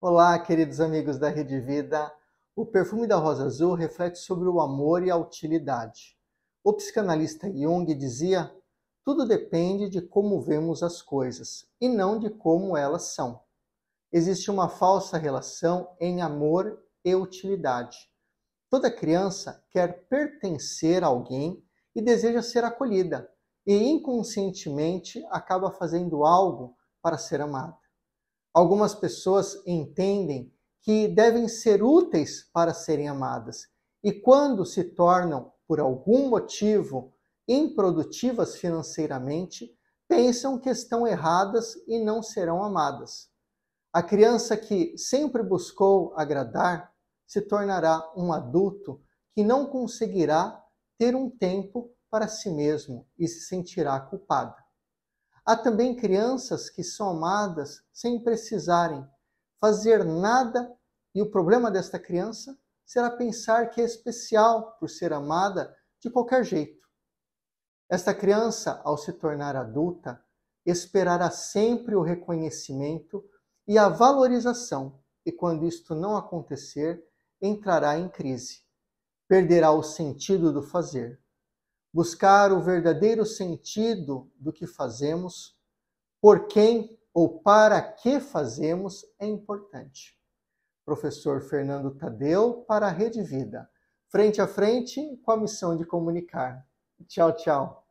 Olá, queridos amigos da Rede Vida. O perfume da rosa azul reflete sobre o amor e a utilidade. O psicanalista Jung dizia: tudo depende de como vemos as coisas e não de como elas são. Existe uma falsa relação em amor e utilidade. Toda criança quer pertencer a alguém e deseja ser acolhida, e inconscientemente acaba fazendo algo para ser amada. Algumas pessoas entendem que devem ser úteis para serem amadas e quando se tornam, por algum motivo, improdutivas financeiramente, pensam que estão erradas e não serão amadas. A criança que sempre buscou agradar se tornará um adulto que não conseguirá ter um tempo para si mesmo e se sentirá culpada. Há também crianças que são amadas sem precisarem fazer nada e o problema desta criança será pensar que é especial por ser amada de qualquer jeito. Esta criança, ao se tornar adulta, esperará sempre o reconhecimento e a valorização, e quando isto não acontecer, entrará em crise. Perderá o sentido do fazer buscar o verdadeiro sentido do que fazemos, por quem ou para que fazemos é importante. Professor Fernando Tadeu para a Rede Vida, frente a frente com a missão de comunicar. Tchau, tchau.